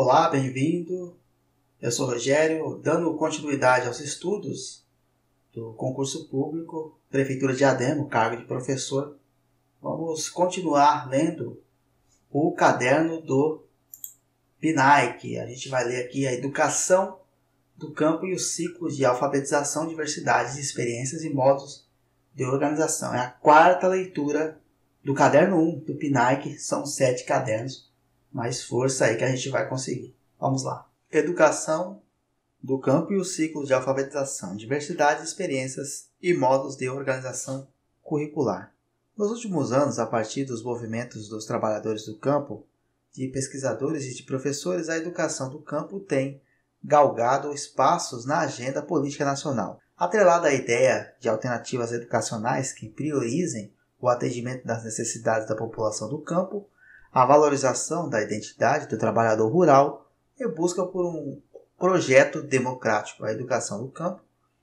Olá, bem-vindo. Eu sou Rogério, dando continuidade aos estudos do concurso público, Prefeitura de Ademo, cargo de professor. Vamos continuar lendo o caderno do PNAEC. A gente vai ler aqui a educação do campo e os ciclos de alfabetização, diversidades, experiências e modos de organização. É a quarta leitura do caderno 1 do PNAEC, são sete cadernos mais força aí que a gente vai conseguir. Vamos lá. Educação do campo e o ciclo de alfabetização, diversidade, experiências e modos de organização curricular. Nos últimos anos, a partir dos movimentos dos trabalhadores do campo, de pesquisadores e de professores, a educação do campo tem galgado espaços na agenda política nacional. Atrelada à ideia de alternativas educacionais que priorizem o atendimento das necessidades da população do campo, a valorização da identidade do trabalhador rural e busca por um projeto democrático. A educação do campo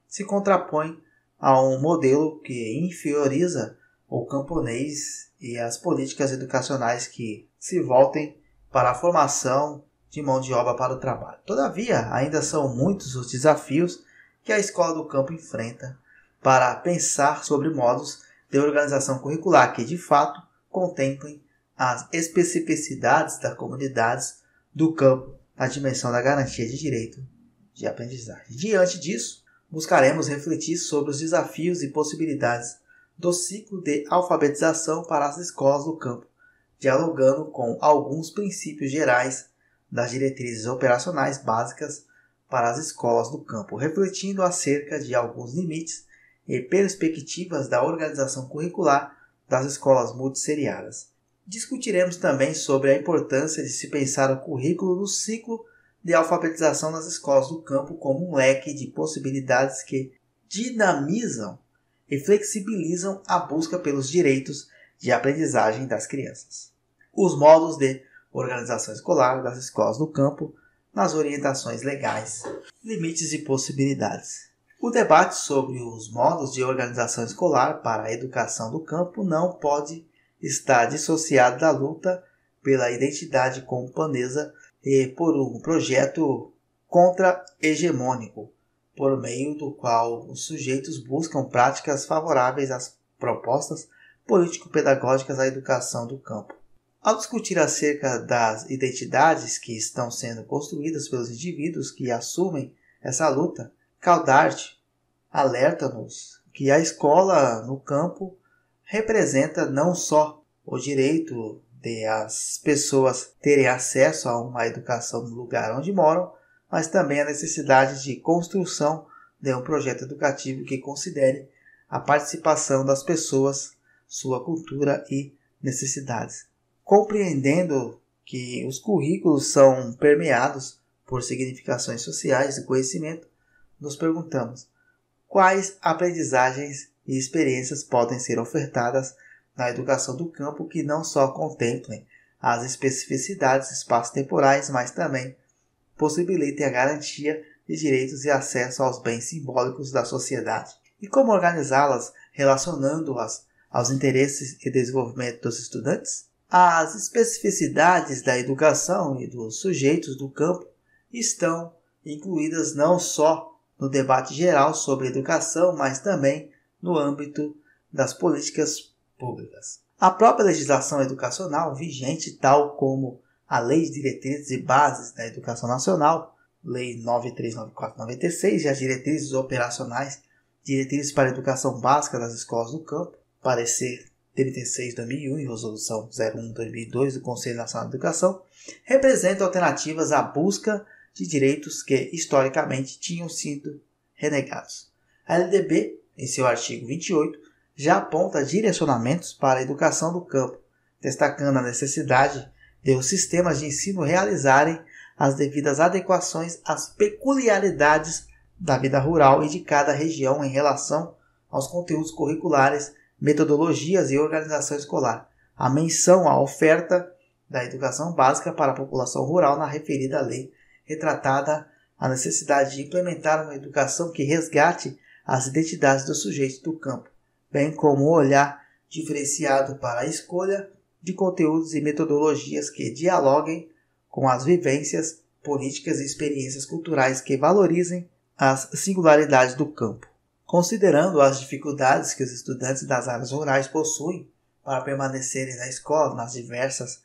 se contrapõe a um modelo que inferioriza o camponês e as políticas educacionais que se voltem para a formação de mão de obra para o trabalho. Todavia, ainda são muitos os desafios que a escola do campo enfrenta para pensar sobre modos de organização curricular que, de fato, contemplem as especificidades das comunidades do campo na dimensão da garantia de direito de aprendizagem. Diante disso, buscaremos refletir sobre os desafios e possibilidades do ciclo de alfabetização para as escolas do campo, dialogando com alguns princípios gerais das diretrizes operacionais básicas para as escolas do campo, refletindo acerca de alguns limites e perspectivas da organização curricular das escolas multisseriadas. Discutiremos também sobre a importância de se pensar o currículo no ciclo de alfabetização nas escolas do campo como um leque de possibilidades que dinamizam e flexibilizam a busca pelos direitos de aprendizagem das crianças. Os modos de organização escolar das escolas do campo nas orientações legais, limites e possibilidades. O debate sobre os modos de organização escolar para a educação do campo não pode está dissociado da luta pela identidade companesa e por um projeto contra-hegemônico, por meio do qual os sujeitos buscam práticas favoráveis às propostas político-pedagógicas à educação do campo. Ao discutir acerca das identidades que estão sendo construídas pelos indivíduos que assumem essa luta, Caldart alerta-nos que a escola no campo representa não só o direito de as pessoas terem acesso a uma educação no lugar onde moram, mas também a necessidade de construção de um projeto educativo que considere a participação das pessoas, sua cultura e necessidades. Compreendendo que os currículos são permeados por significações sociais e conhecimento, nos perguntamos quais aprendizagens e experiências podem ser ofertadas na educação do campo que não só contemplem as especificidades espaço-temporais, mas também possibilitem a garantia de direitos e acesso aos bens simbólicos da sociedade. E como organizá-las relacionando-as aos interesses e desenvolvimento dos estudantes? As especificidades da educação e dos sujeitos do campo estão incluídas não só no debate geral sobre educação, mas também no âmbito das políticas públicas. A própria legislação educacional vigente, tal como a Lei de Diretrizes e Bases da Educação Nacional, Lei 939496, e as diretrizes operacionais, diretrizes para a educação básica das escolas do campo, parecer 36/2001 e resolução 01/2002 do Conselho Nacional de Educação, representam alternativas à busca de direitos que historicamente tinham sido renegados. A LDB em seu artigo 28, já aponta direcionamentos para a educação do campo, destacando a necessidade de os sistemas de ensino realizarem as devidas adequações às peculiaridades da vida rural e de cada região em relação aos conteúdos curriculares, metodologias e organização escolar. A menção à oferta da educação básica para a população rural na referida lei, retratada a necessidade de implementar uma educação que resgate as identidades dos sujeitos do campo, bem como um olhar diferenciado para a escolha de conteúdos e metodologias que dialoguem com as vivências, políticas e experiências culturais que valorizem as singularidades do campo. Considerando as dificuldades que os estudantes das áreas rurais possuem para permanecerem na escola nas diversas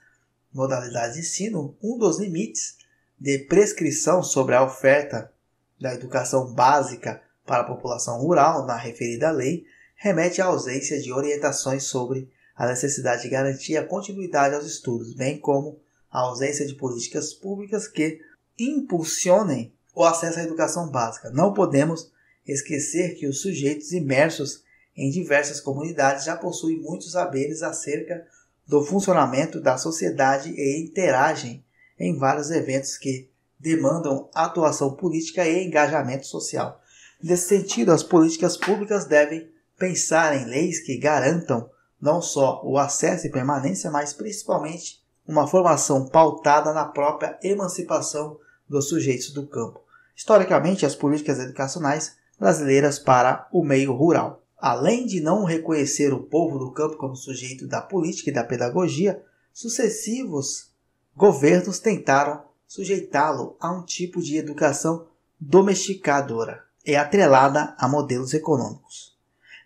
modalidades de ensino, um dos limites de prescrição sobre a oferta da educação básica para a população rural na referida lei remete à ausência de orientações sobre a necessidade de garantir a continuidade aos estudos, bem como a ausência de políticas públicas que impulsionem o acesso à educação básica. Não podemos esquecer que os sujeitos imersos em diversas comunidades já possuem muitos saberes acerca do funcionamento da sociedade e interagem em vários eventos que demandam atuação política e engajamento social. Nesse sentido, as políticas públicas devem pensar em leis que garantam não só o acesso e permanência, mas principalmente uma formação pautada na própria emancipação dos sujeitos do campo. Historicamente, as políticas educacionais brasileiras para o meio rural. Além de não reconhecer o povo do campo como sujeito da política e da pedagogia, sucessivos governos tentaram sujeitá-lo a um tipo de educação domesticadora é atrelada a modelos econômicos.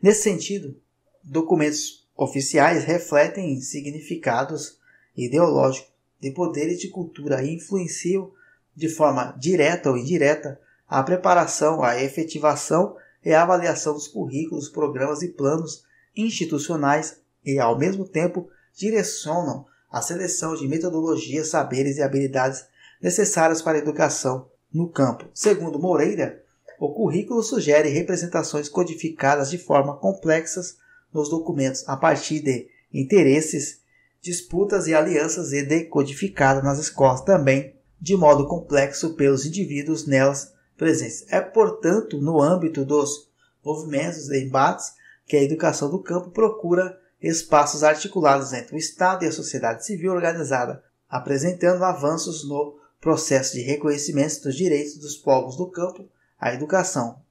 Nesse sentido, documentos oficiais refletem significados ideológicos de poderes de cultura e influenciam de forma direta ou indireta a preparação, a efetivação e a avaliação dos currículos, programas e planos institucionais e, ao mesmo tempo, direcionam a seleção de metodologias, saberes e habilidades necessárias para a educação no campo. Segundo Moreira, o currículo sugere representações codificadas de forma complexas nos documentos a partir de interesses, disputas e alianças e decodificada nas escolas também de modo complexo pelos indivíduos nelas presentes. É, portanto, no âmbito dos movimentos e embates que a educação do campo procura espaços articulados entre o Estado e a sociedade civil organizada, apresentando avanços no processo de reconhecimento dos direitos dos povos do campo à educação,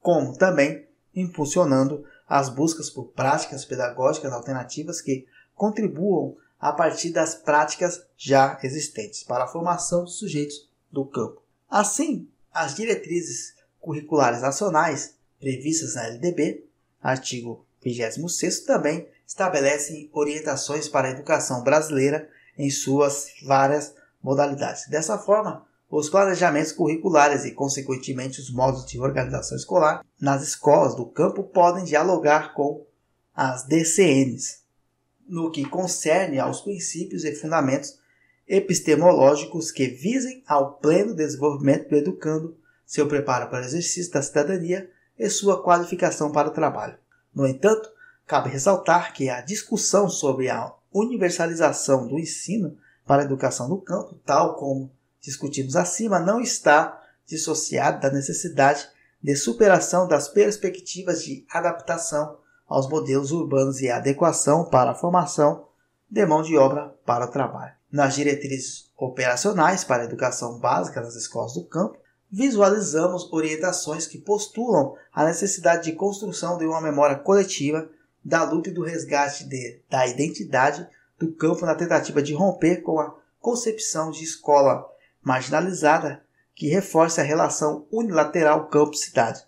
como também impulsionando as buscas por práticas pedagógicas alternativas que contribuam a partir das práticas já existentes para a formação de sujeitos do campo. Assim, as diretrizes curriculares nacionais previstas na LDB, artigo 26, também estabelecem orientações para a educação brasileira em suas várias modalidades. Dessa forma, os planejamentos curriculares e, consequentemente, os modos de organização escolar nas escolas do campo podem dialogar com as DCNs, no que concerne aos princípios e fundamentos epistemológicos que visem ao pleno desenvolvimento do educando, seu preparo para o exercício da cidadania e sua qualificação para o trabalho. No entanto, cabe ressaltar que a discussão sobre a universalização do ensino para a educação do campo, tal como discutidos acima não está dissociado da necessidade de superação das perspectivas de adaptação aos modelos urbanos e adequação para a formação de mão de obra para o trabalho. Nas diretrizes operacionais para a educação básica nas escolas do campo, visualizamos orientações que postulam a necessidade de construção de uma memória coletiva da luta e do resgate de, da identidade do campo na tentativa de romper com a concepção de escola marginalizada que reforce a relação unilateral campo-cidade.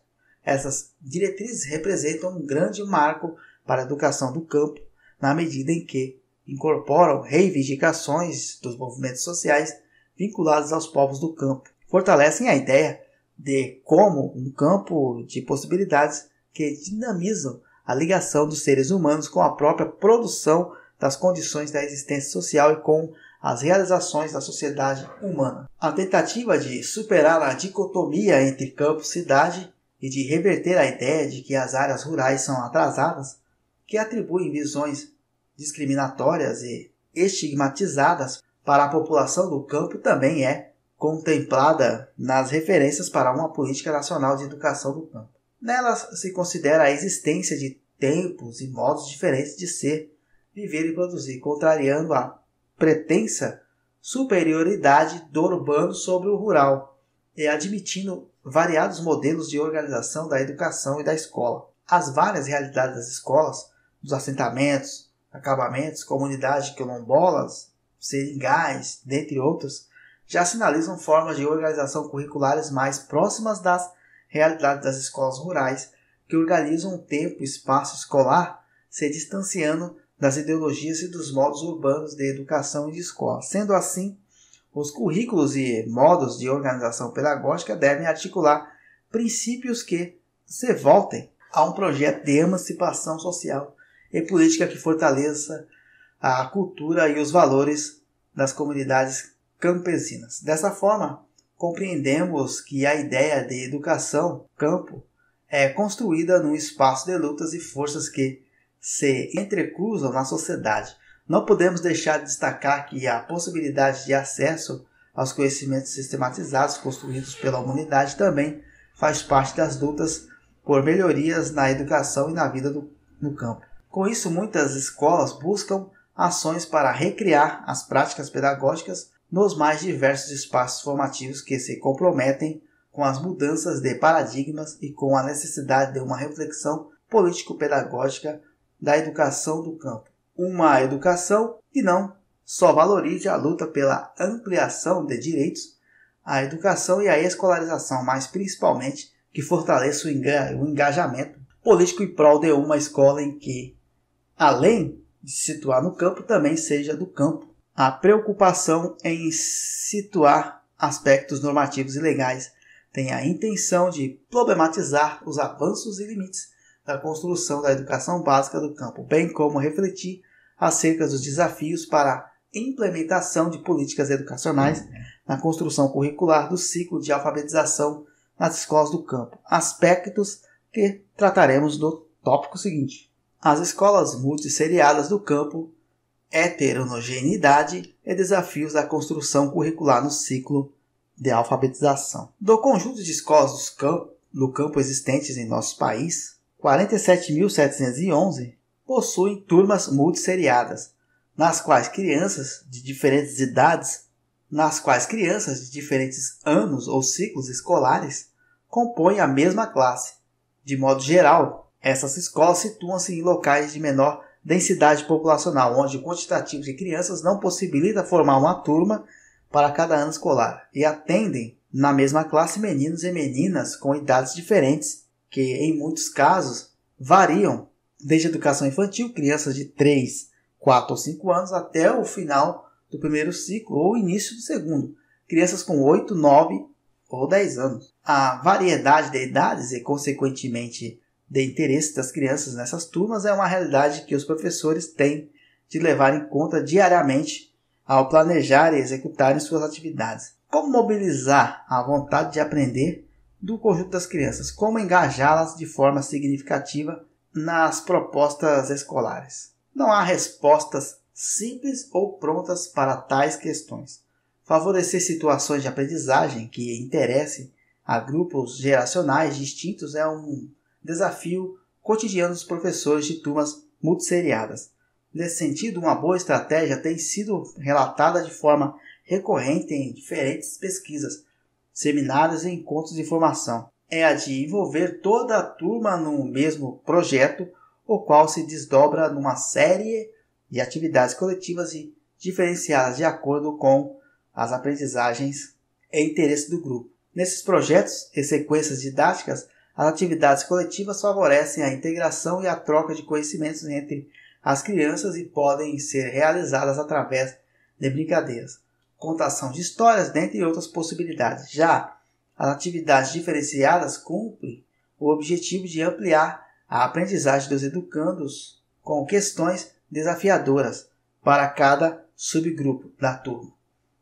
Essas diretrizes representam um grande marco para a educação do campo, na medida em que incorporam reivindicações dos movimentos sociais vinculados aos povos do campo, fortalecem a ideia de como um campo de possibilidades que dinamizam a ligação dos seres humanos com a própria produção das condições da existência social e com as realizações da sociedade humana. A tentativa de superar a dicotomia entre campo-cidade e de reverter a ideia de que as áreas rurais são atrasadas, que atribuem visões discriminatórias e estigmatizadas para a população do campo, também é contemplada nas referências para uma política nacional de educação do campo. Nelas se considera a existência de tempos e modos diferentes de ser, viver e produzir, contrariando a pretensa superioridade do urbano sobre o rural e admitindo variados modelos de organização da educação e da escola. As várias realidades das escolas, dos assentamentos, acabamentos, comunidades quilombolas, seringais, dentre outras, já sinalizam formas de organização curriculares mais próximas das realidades das escolas rurais que organizam o tempo e espaço escolar, se distanciando das ideologias e dos modos urbanos de educação e de escola. Sendo assim, os currículos e modos de organização pedagógica devem articular princípios que se voltem a um projeto de emancipação social e política que fortaleça a cultura e os valores das comunidades campesinas. Dessa forma, compreendemos que a ideia de educação campo é construída num espaço de lutas e forças que se entrecruzam na sociedade. Não podemos deixar de destacar que a possibilidade de acesso aos conhecimentos sistematizados construídos pela humanidade também faz parte das lutas por melhorias na educação e na vida do, no campo. Com isso, muitas escolas buscam ações para recriar as práticas pedagógicas nos mais diversos espaços formativos que se comprometem com as mudanças de paradigmas e com a necessidade de uma reflexão político-pedagógica da educação do campo. Uma educação que não só valorize a luta pela ampliação de direitos à educação e à escolarização, mas principalmente que fortaleça o, enga o engajamento político em prol de uma escola em que, além de se situar no campo, também seja do campo. A preocupação em situar aspectos normativos e legais tem a intenção de problematizar os avanços e limites da construção da educação básica do campo, bem como refletir acerca dos desafios para a implementação de políticas educacionais na construção curricular do ciclo de alfabetização nas escolas do campo, aspectos que trataremos no tópico seguinte. As escolas multisseriadas do campo, heterogeneidade e desafios da construção curricular no ciclo de alfabetização. Do conjunto de escolas do campo, do campo existentes em nosso país, 47.711 possuem turmas multisseriadas, nas quais crianças de diferentes idades, nas quais crianças de diferentes anos ou ciclos escolares compõem a mesma classe. De modo geral, essas escolas situam-se em locais de menor densidade populacional, onde o quantitativo de crianças não possibilita formar uma turma para cada ano escolar e atendem na mesma classe meninos e meninas com idades diferentes que em muitos casos variam desde a educação infantil, crianças de 3, 4 ou 5 anos, até o final do primeiro ciclo ou início do segundo, crianças com 8, 9 ou 10 anos. A variedade de idades e, consequentemente, de interesse das crianças nessas turmas é uma realidade que os professores têm de levar em conta diariamente ao planejar e executar suas atividades. Como mobilizar a vontade de aprender do conjunto das crianças, como engajá-las de forma significativa nas propostas escolares. Não há respostas simples ou prontas para tais questões. Favorecer situações de aprendizagem que interessem a grupos geracionais distintos é um desafio cotidiano dos professores de turmas multisseriadas. Nesse sentido, uma boa estratégia tem sido relatada de forma recorrente em diferentes pesquisas, seminários e encontros de formação. É a de envolver toda a turma num mesmo projeto, o qual se desdobra numa série de atividades coletivas e diferenciadas de acordo com as aprendizagens e interesse do grupo. Nesses projetos e sequências didáticas, as atividades coletivas favorecem a integração e a troca de conhecimentos entre as crianças e podem ser realizadas através de brincadeiras contação de histórias, dentre outras possibilidades. Já as atividades diferenciadas cumprem o objetivo de ampliar a aprendizagem dos educandos com questões desafiadoras para cada subgrupo da turma,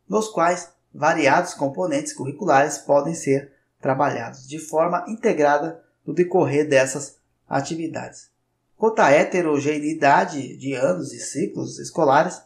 nos quais variados componentes curriculares podem ser trabalhados de forma integrada no decorrer dessas atividades. Quanto à heterogeneidade de anos e ciclos escolares,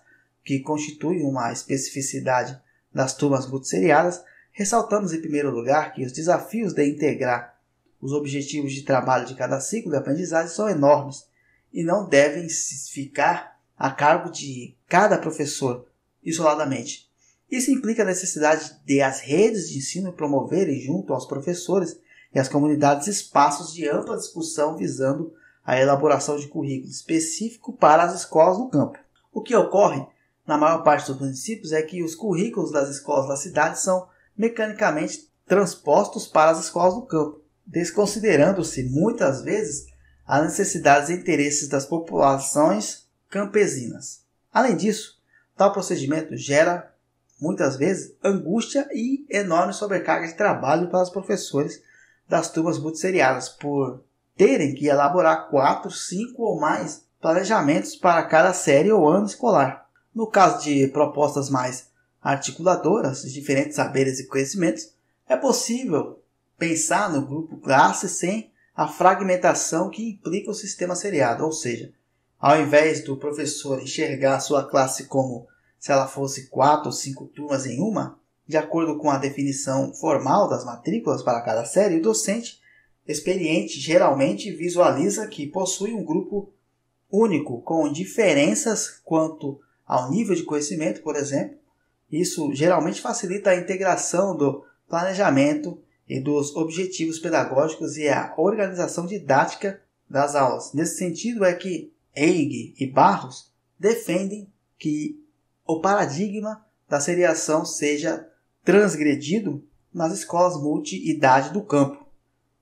que constitui uma especificidade das turmas multisseriadas, ressaltamos em primeiro lugar que os desafios de integrar os objetivos de trabalho de cada ciclo de aprendizagem são enormes e não devem ficar a cargo de cada professor isoladamente. Isso implica a necessidade de as redes de ensino promoverem, junto aos professores e às comunidades, espaços de ampla discussão visando a elaboração de currículo específico para as escolas no campo. O que ocorre na maior parte dos municípios é que os currículos das escolas da cidade são mecanicamente transpostos para as escolas do campo, desconsiderando-se muitas vezes as necessidades e interesses das populações campesinas. Além disso, tal procedimento gera muitas vezes angústia e enorme sobrecarga de trabalho para os professores das turmas multisseriadas por terem que elaborar quatro, cinco ou mais planejamentos para cada série ou ano escolar. No caso de propostas mais articuladoras de diferentes saberes e conhecimentos, é possível pensar no grupo classe sem a fragmentação que implica o sistema seriado, ou seja, ao invés do professor enxergar sua classe como se ela fosse quatro ou cinco turmas em uma, de acordo com a definição formal das matrículas para cada série, o docente experiente geralmente visualiza que possui um grupo único, com diferenças quanto ao nível de conhecimento, por exemplo. Isso geralmente facilita a integração do planejamento e dos objetivos pedagógicos e a organização didática das aulas. Nesse sentido é que Eig e Barros defendem que o paradigma da seriação seja transgredido nas escolas multi-idade do campo.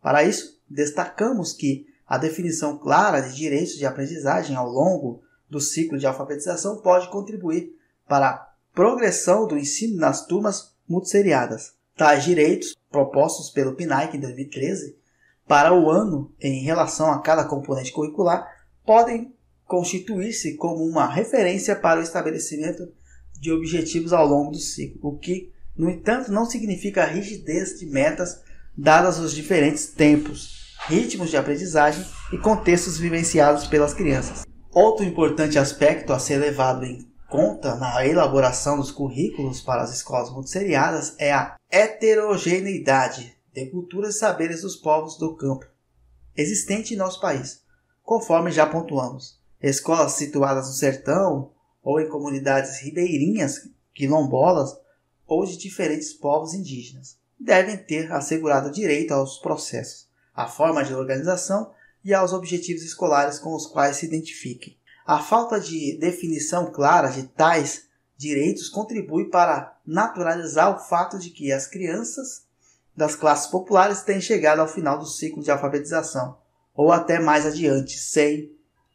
Para isso, destacamos que a definição clara de direitos de aprendizagem ao longo do ciclo de alfabetização pode contribuir para a progressão do ensino nas turmas multisseriadas. Tais direitos, propostos pelo PNAEC em 2013, para o ano em relação a cada componente curricular, podem constituir-se como uma referência para o estabelecimento de objetivos ao longo do ciclo, o que, no entanto, não significa rigidez de metas dadas os diferentes tempos, ritmos de aprendizagem e contextos vivenciados pelas crianças. Outro importante aspecto a ser levado em conta na elaboração dos currículos para as escolas montessoriadas é a heterogeneidade de culturas e saberes dos povos do campo existente em nosso país, conforme já pontuamos. Escolas situadas no sertão ou em comunidades ribeirinhas, quilombolas ou de diferentes povos indígenas devem ter assegurado direito aos processos, à forma de organização e aos objetivos escolares com os quais se identifiquem. A falta de definição clara de tais direitos contribui para naturalizar o fato de que as crianças das classes populares têm chegado ao final do ciclo de alfabetização, ou até mais adiante, sem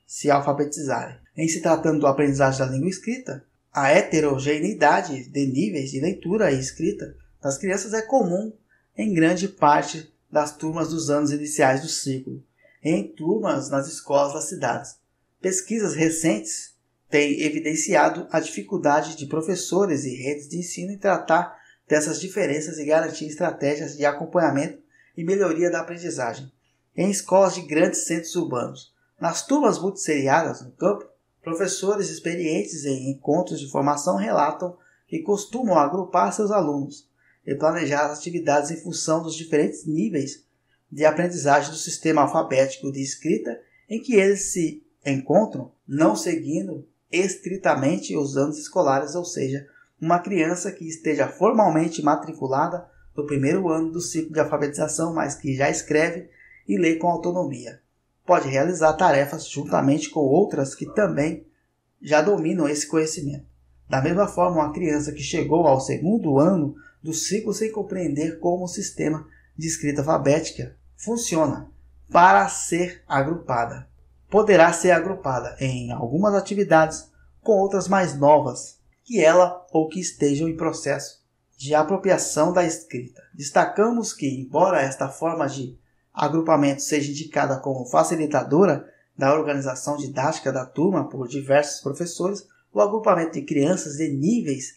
se alfabetizarem. Em se tratando do aprendizagem da língua escrita, a heterogeneidade de níveis de leitura e escrita das crianças é comum em grande parte das turmas dos anos iniciais do ciclo em turmas nas escolas das cidades. Pesquisas recentes têm evidenciado a dificuldade de professores e redes de ensino em tratar dessas diferenças e garantir estratégias de acompanhamento e melhoria da aprendizagem. Em escolas de grandes centros urbanos, nas turmas multisseriadas no campo, professores experientes em encontros de formação relatam que costumam agrupar seus alunos e planejar as atividades em função dos diferentes níveis de aprendizagem do sistema alfabético de escrita em que eles se encontram, não seguindo estritamente os anos escolares, ou seja, uma criança que esteja formalmente matriculada no primeiro ano do ciclo de alfabetização, mas que já escreve e lê com autonomia. Pode realizar tarefas juntamente com outras que também já dominam esse conhecimento. Da mesma forma, uma criança que chegou ao segundo ano do ciclo sem compreender como o sistema de escrita alfabética funciona para ser agrupada. Poderá ser agrupada em algumas atividades com outras mais novas que ela ou que estejam em processo de apropriação da escrita. Destacamos que, embora esta forma de agrupamento seja indicada como facilitadora da organização didática da turma por diversos professores, o agrupamento de crianças de níveis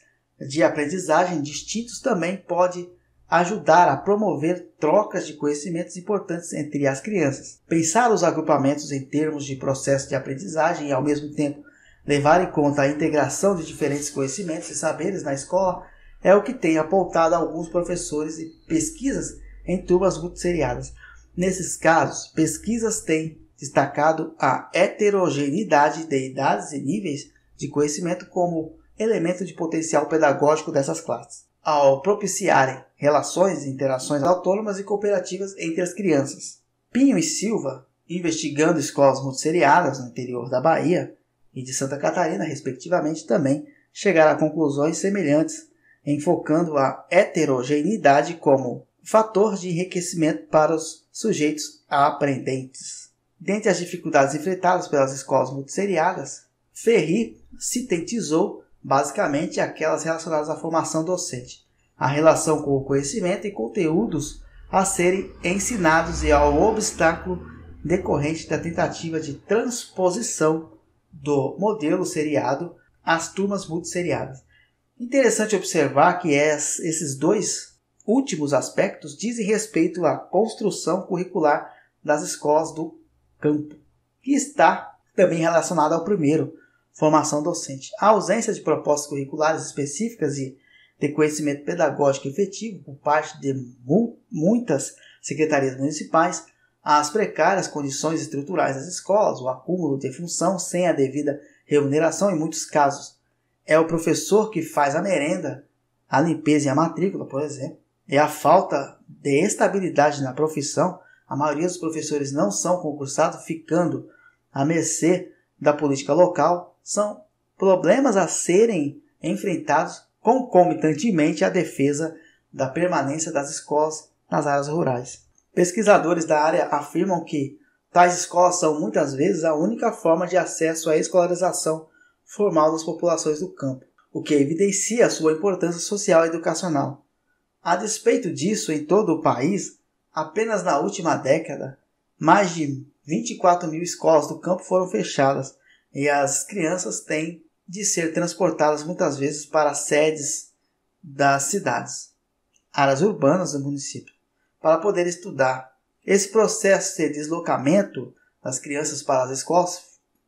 de aprendizagem distintos também pode ajudar a promover trocas de conhecimentos importantes entre as crianças. Pensar os agrupamentos em termos de processo de aprendizagem e, ao mesmo tempo, levar em conta a integração de diferentes conhecimentos e saberes na escola é o que tem apontado alguns professores e pesquisas em turmas muito seriadas. Nesses casos, pesquisas têm destacado a heterogeneidade de idades e níveis de conhecimento como elemento de potencial pedagógico dessas classes ao propiciarem relações e interações autônomas e cooperativas entre as crianças. Pinho e Silva, investigando escolas multisseriadas no interior da Bahia e de Santa Catarina, respectivamente, também chegaram a conclusões semelhantes, enfocando a heterogeneidade como fator de enriquecimento para os sujeitos aprendentes. Dentre as dificuldades enfrentadas pelas escolas multisseriadas, Ferri sintetizou basicamente aquelas relacionadas à formação docente, a relação com o conhecimento e conteúdos a serem ensinados e ao obstáculo decorrente da tentativa de transposição do modelo seriado às turmas multisseriadas. Interessante observar que esses dois últimos aspectos dizem respeito à construção curricular das escolas do campo, que está também relacionada ao primeiro, formação docente. A ausência de propostas curriculares específicas e de conhecimento pedagógico efetivo por parte de mu muitas secretarias municipais, as precárias condições estruturais das escolas, o acúmulo de função sem a devida remuneração em muitos casos. É o professor que faz a merenda, a limpeza e a matrícula, por exemplo. É a falta de estabilidade na profissão. A maioria dos professores não são concursados, ficando à mercê da política local são problemas a serem enfrentados concomitantemente à defesa da permanência das escolas nas áreas rurais. Pesquisadores da área afirmam que tais escolas são muitas vezes a única forma de acesso à escolarização formal das populações do campo, o que evidencia sua importância social e educacional. A despeito disso, em todo o país, apenas na última década, mais de 24 mil escolas do campo foram fechadas, e as crianças têm de ser transportadas muitas vezes para sedes das cidades, áreas urbanas do município, para poder estudar. Esse processo de deslocamento das crianças para as escolas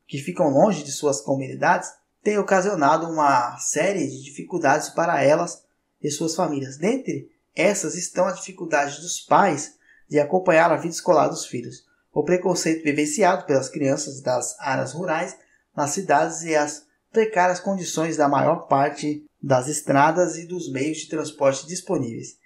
que ficam longe de suas comunidades tem ocasionado uma série de dificuldades para elas e suas famílias. Dentre essas estão as dificuldades dos pais de acompanhar a vida escolar dos filhos, o preconceito vivenciado pelas crianças das áreas rurais nas cidades e as precárias condições da maior parte das estradas e dos meios de transporte disponíveis.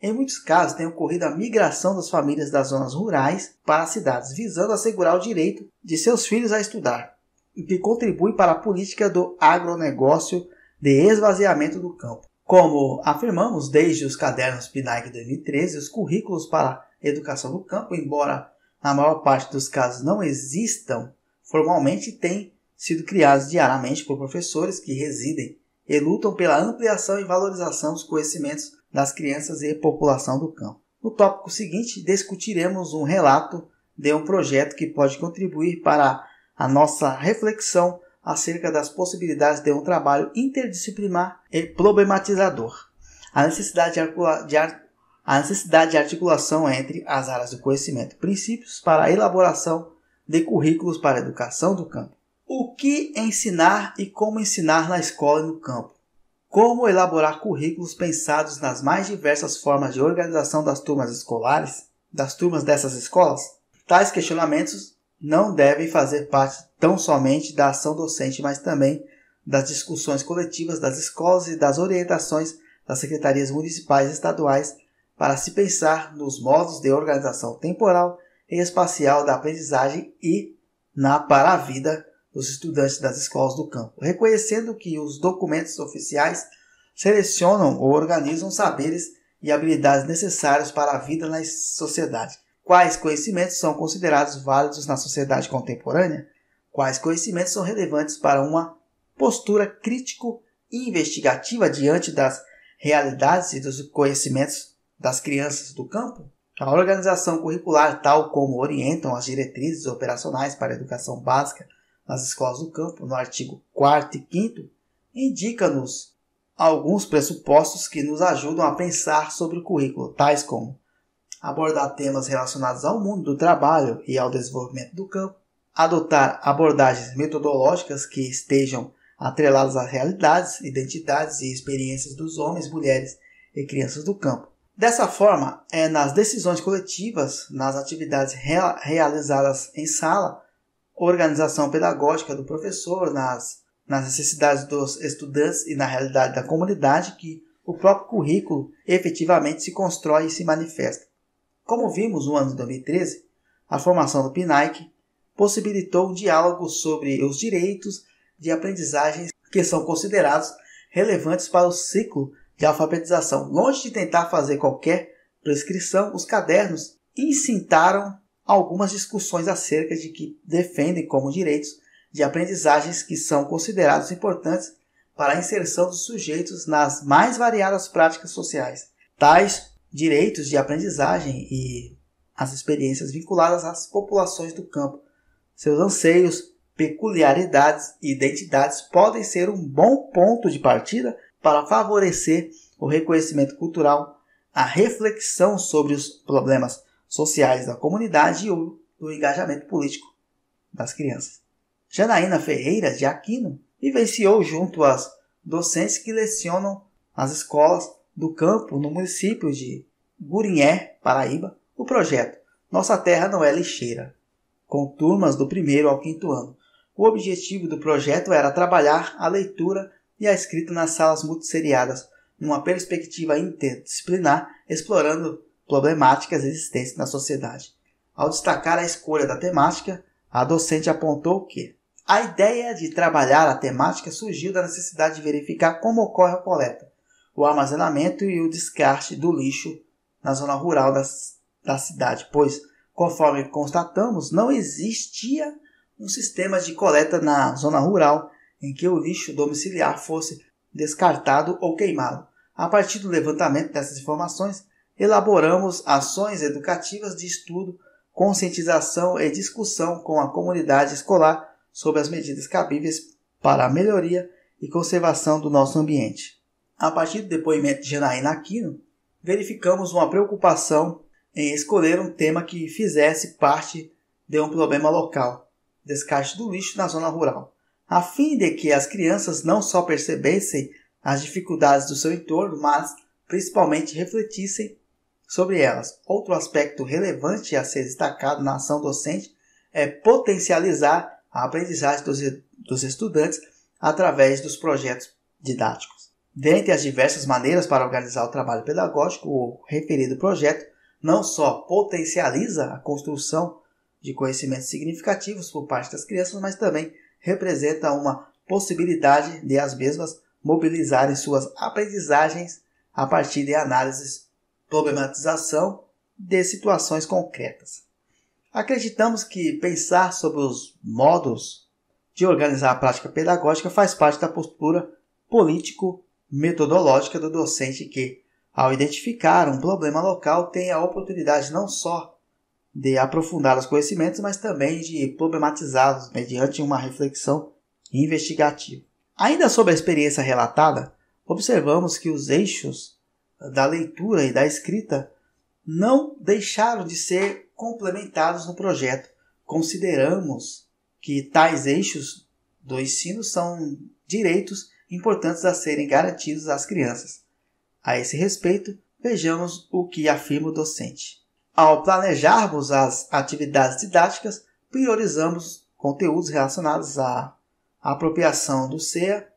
Em muitos casos, tem ocorrido a migração das famílias das zonas rurais para as cidades, visando assegurar o direito de seus filhos a estudar, o que contribui para a política do agronegócio de esvaziamento do campo. Como afirmamos desde os cadernos PNAG 2013, os currículos para educação do campo, embora na maior parte dos casos não existam formalmente, têm sido criados diariamente por professores que residem e lutam pela ampliação e valorização dos conhecimentos das crianças e população do campo. No tópico seguinte, discutiremos um relato de um projeto que pode contribuir para a nossa reflexão acerca das possibilidades de um trabalho interdisciplinar e problematizador. A necessidade de, a necessidade de articulação entre as áreas do conhecimento, princípios para a elaboração de currículos para a educação do campo. O que ensinar e como ensinar na escola e no campo? Como elaborar currículos pensados nas mais diversas formas de organização das turmas escolares, das turmas dessas escolas? Tais questionamentos não devem fazer parte tão somente da ação docente, mas também das discussões coletivas das escolas e das orientações das secretarias municipais e estaduais para se pensar nos modos de organização temporal e espacial da aprendizagem e na para a vida dos estudantes das escolas do campo, reconhecendo que os documentos oficiais selecionam ou organizam saberes e habilidades necessários para a vida na sociedade. Quais conhecimentos são considerados válidos na sociedade contemporânea? Quais conhecimentos são relevantes para uma postura crítico e investigativa diante das realidades e dos conhecimentos das crianças do campo? A organização curricular, tal como orientam as diretrizes operacionais para a educação básica nas escolas do campo, no artigo 4 e 5, indica-nos alguns pressupostos que nos ajudam a pensar sobre o currículo, tais como abordar temas relacionados ao mundo do trabalho e ao desenvolvimento do campo, adotar abordagens metodológicas que estejam atreladas às realidades, identidades e experiências dos homens, mulheres e crianças do campo. Dessa forma, é nas decisões coletivas, nas atividades rea realizadas em sala, organização pedagógica do professor, nas, nas necessidades dos estudantes e na realidade da comunidade que o próprio currículo efetivamente se constrói e se manifesta. Como vimos no ano de 2013, a formação do PNAEC possibilitou um diálogo sobre os direitos de aprendizagem que são considerados relevantes para o ciclo de alfabetização. Longe de tentar fazer qualquer prescrição, os cadernos incitaram algumas discussões acerca de que defendem como direitos de aprendizagens que são considerados importantes para a inserção dos sujeitos nas mais variadas práticas sociais. Tais direitos de aprendizagem e as experiências vinculadas às populações do campo, seus anseios, peculiaridades e identidades podem ser um bom ponto de partida para favorecer o reconhecimento cultural, a reflexão sobre os problemas sociais da comunidade e o do engajamento político das crianças. Janaína Ferreira de Aquino vivenciou junto às docentes que lecionam nas escolas do campo no município de Gurinhé, Paraíba, o projeto Nossa Terra Não É Lixeira, com turmas do primeiro ao quinto ano. O objetivo do projeto era trabalhar a leitura e a escrita nas salas multisseriadas, numa perspectiva interdisciplinar, explorando problemáticas existentes na sociedade. Ao destacar a escolha da temática, a docente apontou que a ideia de trabalhar a temática surgiu da necessidade de verificar como ocorre a coleta, o armazenamento e o descarte do lixo na zona rural da, da cidade, pois, conforme constatamos, não existia um sistema de coleta na zona rural em que o lixo domiciliar fosse descartado ou queimado. A partir do levantamento dessas informações, elaboramos ações educativas de estudo, conscientização e discussão com a comunidade escolar sobre as medidas cabíveis para a melhoria e conservação do nosso ambiente. A partir do depoimento de Janaína Aquino, verificamos uma preocupação em escolher um tema que fizesse parte de um problema local, descarte do lixo na zona rural, a fim de que as crianças não só percebessem as dificuldades do seu entorno, mas principalmente refletissem sobre elas. Outro aspecto relevante a ser destacado na ação docente é potencializar a aprendizagem dos, dos estudantes através dos projetos didáticos. Dentre as diversas maneiras para organizar o trabalho pedagógico, o referido projeto não só potencializa a construção de conhecimentos significativos por parte das crianças, mas também representa uma possibilidade de as mesmas mobilizarem suas aprendizagens a partir de análises problematização de situações concretas. Acreditamos que pensar sobre os modos de organizar a prática pedagógica faz parte da postura político-metodológica do docente que, ao identificar um problema local, tem a oportunidade não só de aprofundar os conhecimentos, mas também de problematizá-los mediante uma reflexão investigativa. Ainda sobre a experiência relatada, observamos que os eixos da leitura e da escrita não deixaram de ser complementados no projeto. Consideramos que tais eixos do ensino são direitos importantes a serem garantidos às crianças. A esse respeito, vejamos o que afirma o docente. Ao planejarmos as atividades didáticas, priorizamos conteúdos relacionados à apropriação do SEA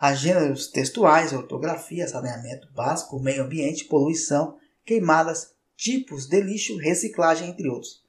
a gêneros textuais, ortografia, saneamento básico, meio ambiente, poluição, queimadas, tipos de lixo, reciclagem, entre outros.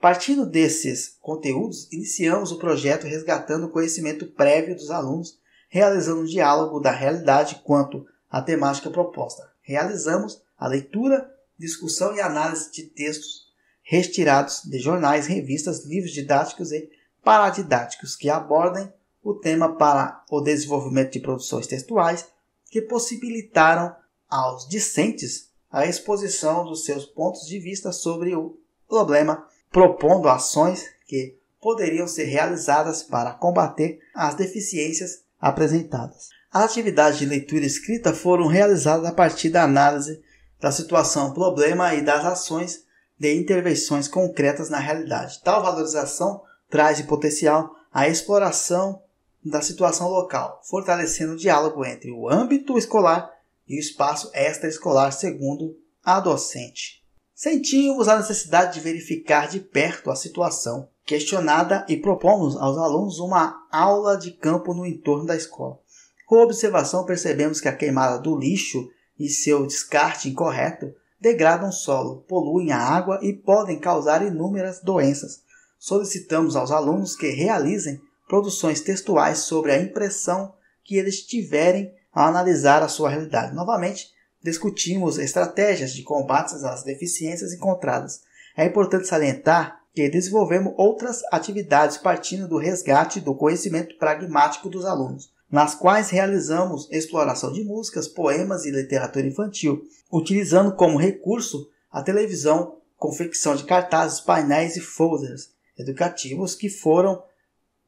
Partindo desses conteúdos, iniciamos o projeto resgatando o conhecimento prévio dos alunos, realizando um diálogo da realidade quanto à temática proposta. Realizamos a leitura, discussão e análise de textos retirados de jornais, revistas, livros didáticos e paradidáticos que abordem o tema para o desenvolvimento de produções textuais que possibilitaram aos discentes a exposição dos seus pontos de vista sobre o problema, propondo ações que poderiam ser realizadas para combater as deficiências apresentadas. As atividades de leitura e escrita foram realizadas a partir da análise da situação, problema e das ações de intervenções concretas na realidade. Tal valorização traz de potencial a exploração da situação local, fortalecendo o diálogo entre o âmbito escolar e o espaço extraescolar, segundo a docente. Sentimos a necessidade de verificar de perto a situação questionada e propomos aos alunos uma aula de campo no entorno da escola. Com observação, percebemos que a queimada do lixo e seu descarte incorreto degradam o solo, poluem a água e podem causar inúmeras doenças. Solicitamos aos alunos que realizem produções textuais sobre a impressão que eles tiverem ao analisar a sua realidade. Novamente, discutimos estratégias de combate às deficiências encontradas. É importante salientar que desenvolvemos outras atividades partindo do resgate do conhecimento pragmático dos alunos, nas quais realizamos exploração de músicas, poemas e literatura infantil, utilizando como recurso a televisão, confecção de cartazes, painéis e folders educativos que foram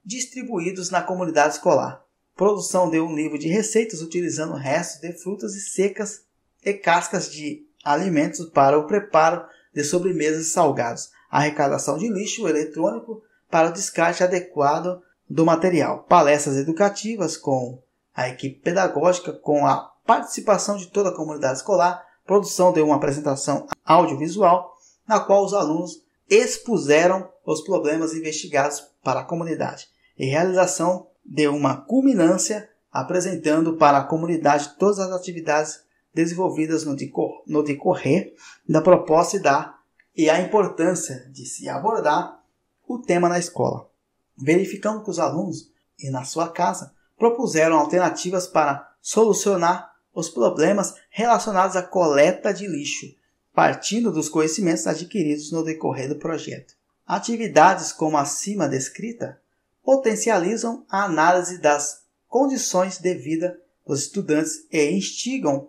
distribuídos na comunidade escolar. Produção de um livro de receitas utilizando restos de frutas e secas e cascas de alimentos para o preparo de sobremesas e salgados. Arrecadação de lixo eletrônico para o descarte adequado do material. Palestras educativas com a equipe pedagógica, com a participação de toda a comunidade escolar. Produção de uma apresentação audiovisual na qual os alunos expuseram os problemas investigados para a comunidade e realização de uma culminância apresentando para a comunidade todas as atividades desenvolvidas no, decor, no decorrer da proposta e, da, e a importância de se abordar o tema na escola. Verificamos que os alunos e na sua casa propuseram alternativas para solucionar os problemas relacionados à coleta de lixo, partindo dos conhecimentos adquiridos no decorrer do projeto. Atividades como a acima descrita potencializam a análise das condições de vida dos estudantes e instigam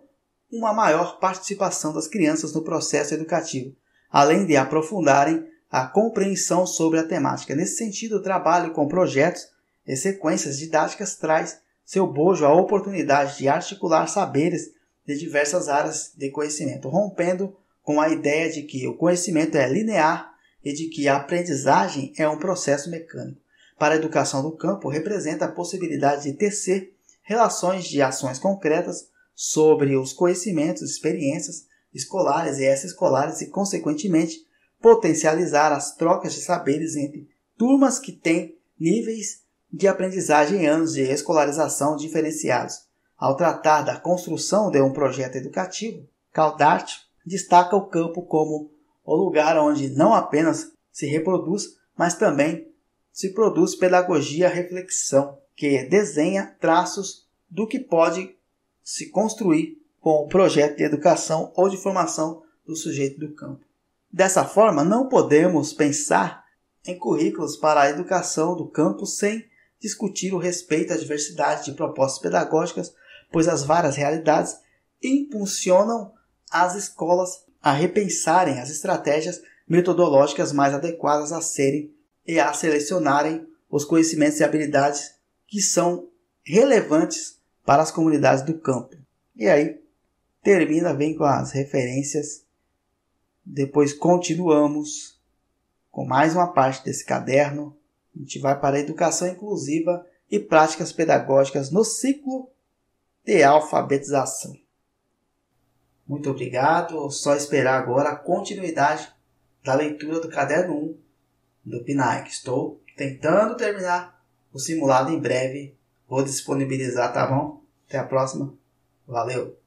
uma maior participação das crianças no processo educativo, além de aprofundarem a compreensão sobre a temática. Nesse sentido, o trabalho com projetos e sequências didáticas traz seu bojo a oportunidade de articular saberes de diversas áreas de conhecimento, rompendo com a ideia de que o conhecimento é linear e de que a aprendizagem é um processo mecânico. Para a educação do campo, representa a possibilidade de tecer relações de ações concretas sobre os conhecimentos, experiências escolares e extraescolares e, consequentemente, potencializar as trocas de saberes entre turmas que têm níveis de aprendizagem e anos de escolarização diferenciados. Ao tratar da construção de um projeto educativo, Caldart destaca o campo como o lugar onde não apenas se reproduz, mas também se produz pedagogia reflexão, que desenha traços do que pode se construir com o projeto de educação ou de formação do sujeito do campo. Dessa forma, não podemos pensar em currículos para a educação do campo sem discutir o respeito à diversidade de propostas pedagógicas, pois as várias realidades impulsionam as escolas a repensarem as estratégias metodológicas mais adequadas a serem e a selecionarem os conhecimentos e habilidades que são relevantes para as comunidades do campo. E aí termina, vem com as referências. Depois continuamos com mais uma parte desse caderno. A gente vai para a educação inclusiva e práticas pedagógicas no ciclo de alfabetização. Muito obrigado. Só esperar agora a continuidade da leitura do caderno 1 do PNAE, estou tentando terminar o simulado em breve. Vou disponibilizar, tá bom? Até a próxima. Valeu!